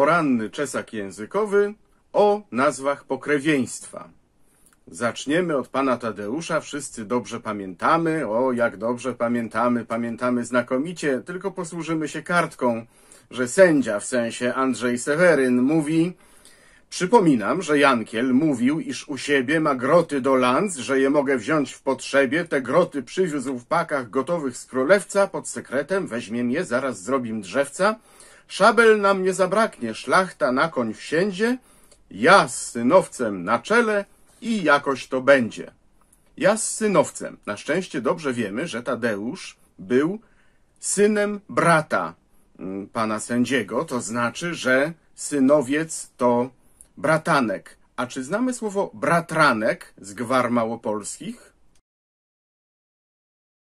poranny czesak językowy o nazwach pokrewieństwa. Zaczniemy od pana Tadeusza. Wszyscy dobrze pamiętamy. O, jak dobrze pamiętamy, pamiętamy znakomicie. Tylko posłużymy się kartką, że sędzia, w sensie Andrzej Seweryn, mówi, Przypominam, że Jankiel mówił, iż u siebie ma groty do lanc, że je mogę wziąć w potrzebie. Te groty przywiózł w pakach gotowych z królewca, pod sekretem, weźmiem je, zaraz zrobim drzewca. Szabel nam nie zabraknie, szlachta na koń wsiędzie, ja z synowcem na czele i jakoś to będzie. Ja z synowcem. Na szczęście dobrze wiemy, że Tadeusz był synem brata mm, pana sędziego, to znaczy, że synowiec to bratanek. A czy znamy słowo bratranek z gwar małopolskich?